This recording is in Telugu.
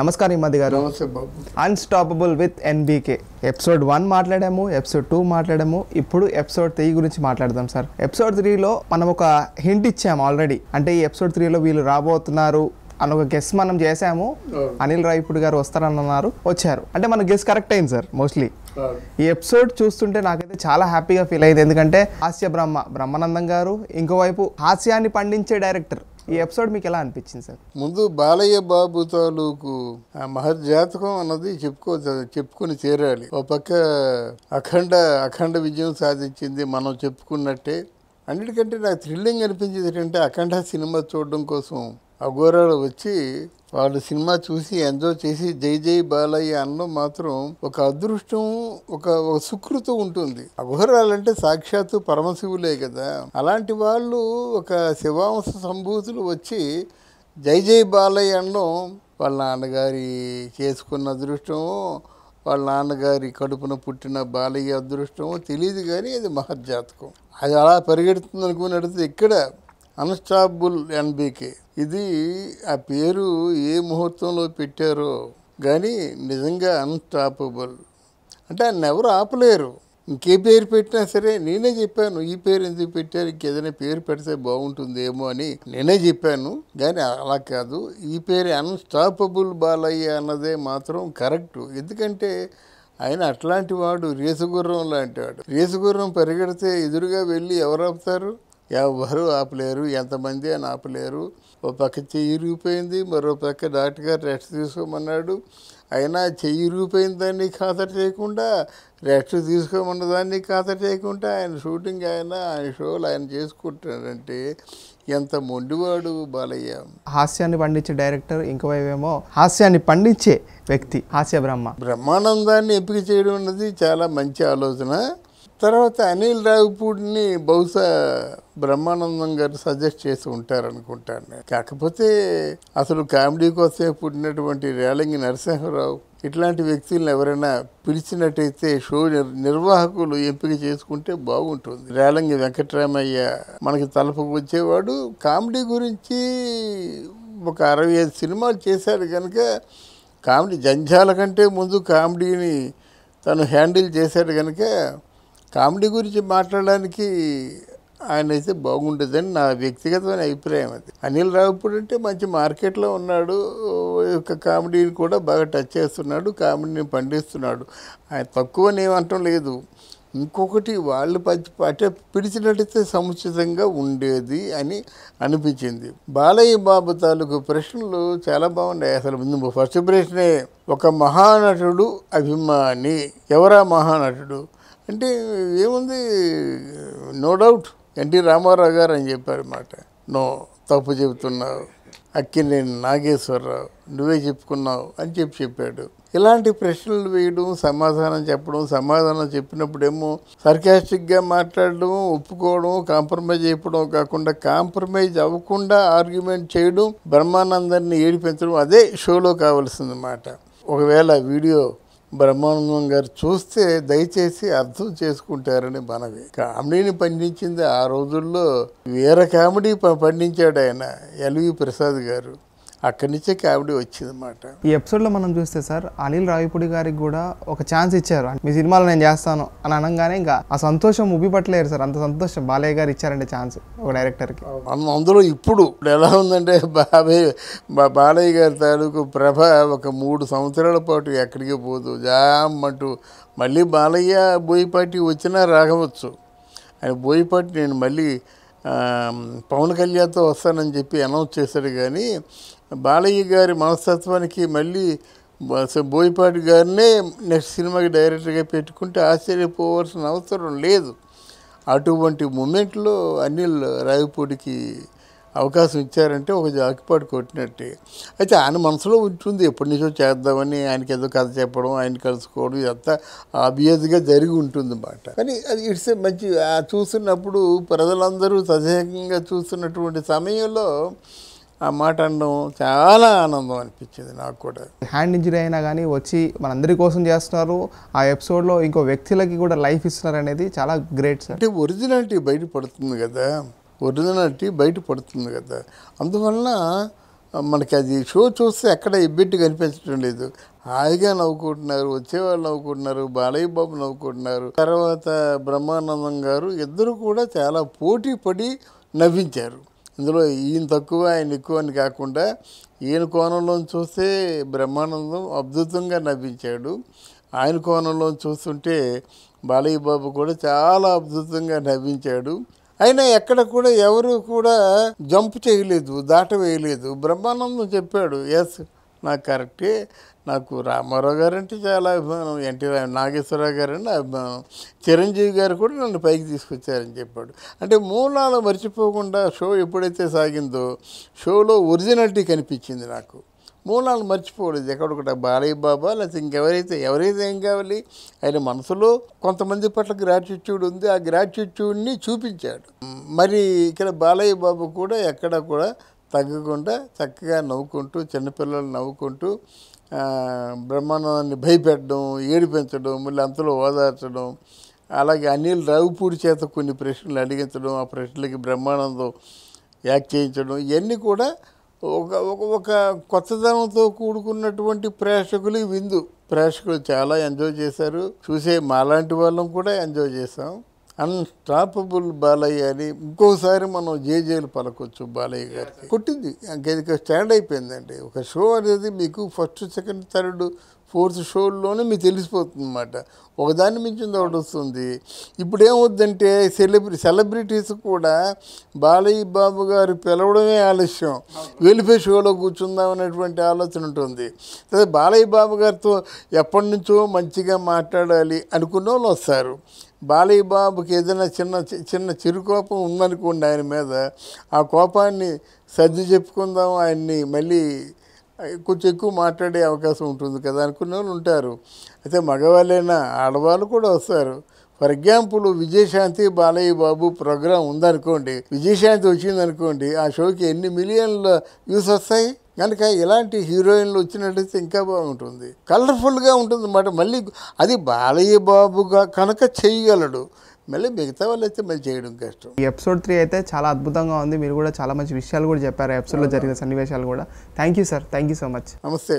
నమస్కారం మది గారు unstoppable with NBK episode one మాట్లాడాము ఎపిసోడ్ టూ మాట్లాడాము ఇప్పుడు ఎపిసోడ్ త్రీ గురించి మాట్లాడదాం సార్ ఎపిసోడ్ త్రీలో మనం ఒక హింట్ ఇచ్చాము ఆల్రెడీ అంటే ఈ ఎపిసోడ్ త్రీలో వీళ్ళు రాబోతున్నారు అని ఒక గెస్ మనం చేసాము అనిల్ రాయపూడి గారు వస్తారన్నారు వచ్చారు అంటే మన గెస్ కరెక్ట్ అయింది సార్ మోస్ట్లీ ఈ ఎపిసోడ్ చూస్తుంటే నాకైతే చాలా హ్యాపీగా ఫీల్ అయ్యేది ఎందుకంటే హాస్య బ్రహ్మ బ్రహ్మానందం గారు ఇంకోవైపు హాస్యాన్ని పండించే డైరెక్టర్ ఈ ఎపిసోడ్ మీకు ఎలా అనిపించింది సార్ ముందు బాలయ్య బాబు తాలూకు ఆ మహర్ జాతకం అన్నది చెప్పుకో చెప్పుకుని చేరాలి ఒక పక్క అఖండ అఖండ విజయం సాధించింది మనం చెప్పుకున్నట్టే అన్నిటికంటే నాకు థ్రిల్లింగ్ అనిపించేది ఏంటంటే అఖండ సినిమా చూడడం కోసం అఘోరాలు వచ్చి వాళ్ళు సినిమా చూసి ఎంజాయ్ చేసి జై జై బాలయ్య అనడం మాత్రం ఒక అదృష్టం ఒక ఒక సుకృతం ఉంటుంది అఘోరాలంటే సాక్షాత్తు పరమశివులే కదా అలాంటి వాళ్ళు ఒక శివాంశ సంభూతులు వచ్చి జై జై బాలయ్య అనడం వాళ్ళ నాన్నగారి చేసుకున్న అదృష్టం వాళ్ళ నాన్నగారి కడుపున పుట్టిన బాలయ్య అదృష్టం తెలియదు కానీ అది మహజ్జాతకం అది అలా పరిగెడుతుంది అనుకుని ఇక్కడ అన్స్టాబుల్ ఎన్బీకే ఇది ఆ పేరు ఏ ముహూర్తంలో పెట్టారో కానీ నిజంగా అన్స్టాపబుల్ అంటే ఆయన ఎవరు ఆపలేరు ఇంకే పేరు పెట్టినా సరే నేనే చెప్పాను ఈ పేరు ఎందుకు పెట్టారు ఇంకేదైనా పేరు పెడితే బాగుంటుందేమో అని నేనే చెప్పాను కానీ అలా కాదు ఈ పేరు అన్స్టాపబుల్ బాలయ్య అన్నదే మాత్రం కరెక్ట్ ఎందుకంటే ఆయన అట్లాంటి వాడు రేసుగుర్రం లాంటి వాడు రేసుగుర్రం పరిగెడితే ఎదురుగా వెళ్ళి ఎవరు ఆపుతారు ఎవరు ఆపలేరు ఎంతమంది అని ఆపలేరు ఓ పక్క చెయ్యి ఇరిగిపోయింది మరో పక్క డాక్టర్ గారు రెస్ట్ తీసుకోమన్నాడు అయినా చెయ్యి ఇరిగిపోయిన దాన్ని ఖాతరు చేయకుండా రెస్ట్ తీసుకోమన్న దాన్ని ఖాతరు చేయకుండా ఆయన షూటింగ్ ఆయన ఆయన షోలు ఆయన చేసుకుంటున్నాడంటే ఎంత మొండివాడు బాలయ్య హాస్యాన్ని పండించే డైరెక్టర్ ఇంకోవేమో హాస్యాన్ని పండించే వ్యక్తి హాస్య బ్రహ్మ బ్రహ్మానందాన్ని ఎంపిక చేయడం అన్నది చాలా మంచి ఆలోచన తర్వాత అనిల్ రావుపూడిని బహుశా బ్రహ్మానందం గారు సజెస్ట్ చేసి ఉంటారనుకుంటాను నేను కాకపోతే అసలు కామెడీ కోసం పుట్టినటువంటి రేలంగి నరసింహరావు ఇట్లాంటి వ్యక్తులను ఎవరైనా పిలిచినట్టయితే షో నిర్వాహకులు ఎంపిక చేసుకుంటే బాగుంటుంది రేలంగి వెంకటరామయ్య మనకి తలపుకు వచ్చేవాడు కామెడీ గురించి ఒక అరవై ఐదు సినిమాలు చేశాడు కనుక కామెడీ జంజాల కంటే ముందు కామెడీని తను హ్యాండిల్ చేశాడు కనుక కామెడీ గురించి మాట్లాడడానికి ఆయన అయితే బాగుంటుందని నా వ్యక్తిగతమైన అభిప్రాయం అది అనిల్ రావుపూడి అంటే మంచి మార్కెట్లో ఉన్నాడు యొక్క కామెడీని కూడా బాగా టచ్ చేస్తున్నాడు కామెడీని పండిస్తున్నాడు ఆయన తక్కువ నేమంటం లేదు ఇంకొకటి వాళ్ళు పచ్చి పాటే పిలిచినట్టయితే సముచితంగా ఉండేది అని అనిపించింది బాలయ్య బాబు తాలూకు ప్రశ్నలు చాలా బాగున్నాయి అసలు ముందు ఫస్ట్ ప్రశ్నే ఒక మహానటుడు అభిమాని ఎవరా మహానటుడు అంటే ఏముంది నో డౌట్ ఎన్టీ రామారావు గారు అని చెప్పారన్నమాట నో తప్పు చెబుతున్నావు అక్కినేని నాగేశ్వరరావు నువ్వే చెప్పుకున్నావు అని చెప్పి చెప్పాడు ఇలాంటి ప్రశ్నలు వేయడం సమాధానం చెప్పడం సమాధానం చెప్పినప్పుడేమో సర్కాస్టిక్గా మాట్లాడడం ఒప్పుకోవడం కాంప్రమైజ్ చెప్పడం కాకుండా కాంప్రమైజ్ అవ్వకుండా ఆర్గ్యుమెంట్ చేయడం బ్రహ్మానందాన్ని ఏడిపించడం అదే షోలో కావాల్సిందన్నమాట ఒకవేళ వీడియో బ్రహ్మానందం గారు చూస్తే దయచేసి అర్థం చేసుకుంటారని మనవి కామెడీని పండించింది ఆ రోజుల్లో వేరే కామెడీ పండించాడు ఆయన ఎల్వి ప్రసాద్ గారు అక్కడి నుంచే కామెడీ వచ్చిందన్నమాట ఈ ఎపిసోడ్లో మనం చూస్తే సార్ అనిల్ రావిపూడి గారికి కూడా ఒక ఛాన్స్ ఇచ్చారు మీ సినిమాలో నేను చేస్తాను అని అనగానే ఇంకా ఆ సంతోషం పట్టలేరు సార్ అంత సంతోషం బాలయ్య గారు ఇచ్చారండి ఛాన్స్ ఒక డైరెక్టర్కి మనం అందులో ఇప్పుడు ఎలా ఉందంటే బాబాయ్ మా బాలయ్య గారి తాలూకు ప్రభ ఒక మూడు సంవత్సరాల పాటు ఎక్కడికి పోదు జామ్ అంటూ మళ్ళీ బాలయ్య బోయిపాటి వచ్చినా రాగవచ్చు ఆయన బోయిపాటి నేను మళ్ళీ పవన్ కళ్యాణ్తో వస్తానని చెప్పి అనౌన్స్ చేశాడు కానీ బాలయ్య గారి మనస్తత్వానికి మళ్ళీ బోయపాటి గారినే నెక్స్ట్ సినిమాకి డైరెక్టర్గా పెట్టుకుంటే ఆశ్చర్యపోవాల్సిన అవసరం లేదు అటువంటి మూమెంట్లో అనిల్ రావిపూడికి అవకాశం ఇచ్చారంటే ఒక జాకిపాటు కొట్టినట్టే అయితే ఆయన మనసులో ఉంటుంది ఎప్పటి నుంచో చేద్దామని ఆయనకి ఏదో కథ చెప్పడం ఆయన కలుసుకోవడం ఇదంతా ఆబియస్గా జరిగి ఉంటుంది అన్నమాట కానీ అది ఇట్స్ మంచి చూస్తున్నప్పుడు ప్రజలందరూ సజీవంగా చూస్తున్నటువంటి సమయంలో ఆ మాట అనడం చాలా ఆనందం అనిపించింది నాకు కూడా హ్యాండ్ ఇంజరీ అయినా కానీ వచ్చి మనందరి కోసం చేస్తున్నారు ఆ ఎపిసోడ్లో ఇంకో వ్యక్తులకి కూడా లైఫ్ ఇస్తున్నారు అనేది చాలా గ్రేట్ సార్ అంటే ఒరిజినాలిటీ బయటపడుతుంది కదా ఒరిజినాలిటీ బయటపడుతుంది కదా అందువలన మనకి అది షో చూస్తే ఎక్కడ ఇబ్బెట్టు కనిపించడం లేదు హాయిగా నవ్వుకుంటున్నారు వచ్చేవాళ్ళు నవ్వుకుంటున్నారు బాలయ్య బాబు నవ్వుకుంటున్నారు తర్వాత బ్రహ్మానందం గారు ఇద్దరు కూడా చాలా పోటీ పడి నవ్వించారు ఇందులో ఈయన తక్కువ ఆయన ఎక్కువ అని కాకుండా ఈయన కోణంలో చూస్తే బ్రహ్మానందం అద్భుతంగా నవ్వించాడు ఆయన కోణంలో చూస్తుంటే బాలయ్య బాబు కూడా చాలా అద్భుతంగా నవ్వించాడు అయినా ఎక్కడ కూడా ఎవరు కూడా జంప్ చేయలేదు దాటవేయలేదు బ్రహ్మానందం చెప్పాడు ఎస్ నాకు కరెక్టే నాకు రామారావు గారు అంటే చాలా అభిమానం ఎన్టీ నాగేశ్వరరావు గారు అంటే అభిమానం చిరంజీవి గారు కూడా నన్ను పైకి తీసుకొచ్చారని చెప్పాడు అంటే మూలాలు మర్చిపోకుండా షో ఎప్పుడైతే సాగిందో షోలో ఒరిజినాలిటీ కనిపించింది నాకు మూలాలు మర్చిపోలేదు ఒకటి బాలయ్య బాబా లేకపోతే ఇంకెవరైతే ఎవరైతే ఏం కావాలి ఆయన మనసులో కొంతమంది పట్ల గ్రాటిట్యూడ్ ఉంది ఆ గ్రాటిట్యూడ్ని చూపించాడు మరి ఇక్కడ బాలయ్య బాబు కూడా ఎక్కడ కూడా తగ్గకుండా చక్కగా నవ్వుకుంటూ చిన్నపిల్లలు నవ్వుకుంటూ బ్రహ్మానందాన్ని భయపెట్టడం ఏడిపించడం మళ్ళీ అంతలో ఓదార్చడం అలాగే అనిల్ రావుపూడి చేత కొన్ని ప్రశ్నలు అడిగించడం ఆ ప్రశ్నలకి బ్రహ్మానందం యాక్ట్ చేయించడం ఇవన్నీ కూడా ఒక ఒక కొత్తదనంతో కూడుకున్నటువంటి ప్రేక్షకులు విందు ప్రేక్షకులు చాలా ఎంజాయ్ చేశారు చూసే మాలాంటి వాళ్ళం కూడా ఎంజాయ్ చేశాం అన్స్టాపబుల్ బాలయ్య అని ఇంకోసారి మనం జేజేలు పలకొచ్చు బాలయ్య గారికి కొట్టింది ఇంకా స్టాండ్ అయిపోయిందండి ఒక షో అనేది మీకు ఫస్ట్ సెకండ్ థర్డ్ ఫోర్త్ షోల్లోనే మీకు తెలిసిపోతుంది అన్నమాట ఒకదాన్ని మించింది ఒకటి వస్తుంది ఇప్పుడు ఏమవుద్దంటే సెలబ్రి సెలబ్రిటీస్ కూడా బాలయ్య బాబు గారు పిలవడమే ఆలస్యం వెలిఫే షోలో కూర్చుందాం అనేటువంటి ఆలోచన ఉంటుంది అదే బాలయ్య బాబు గారితో ఎప్పటి నుంచో మంచిగా మాట్లాడాలి అనుకున్న వాళ్ళు వస్తారు బాలయ్య బాబుకి ఏదైనా చిన్న చిన్న చిరు కోపం ఉందనుకోండి ఆయన మీద ఆ కోపాన్ని సర్ది చెప్పుకుందాం ఆయన్ని మళ్ళీ కొంచెం ఎక్కువ మాట్లాడే అవకాశం ఉంటుంది కదా అనుకునే వాళ్ళు ఉంటారు అయితే మగవాళ్ళైనా ఆడవాళ్ళు కూడా వస్తారు for example Vijayashanti Balayya Babu program ఉందనుకోండి విజయశాంతి వచ్చిందనుకోండి ఆ షోకి ఎన్ని మిలియన్ల వ్యూస్ వస్తాయి కనుక ఇలాంటి హీరోయిన్లు వచ్చినట్లయితే ఇంకా బాగుంటుంది కలర్ఫుల్గా ఉంటుంది అన్నమాట మళ్ళీ అది బాలయ్య బాబుగా కనుక చేయగలడు మళ్ళీ మిగతా వాళ్ళు అయితే మళ్ళీ చేయడం కష్టం ఈ ఎపిసోడ్ త్రీ అయితే చాలా అద్భుతంగా ఉంది మీరు కూడా చాలా మంచి విషయాలు కూడా చెప్పారు ఎపిసోడ్లో జరిగిన సన్నివేశాలు కూడా thank you sir thank you so much నమస్తే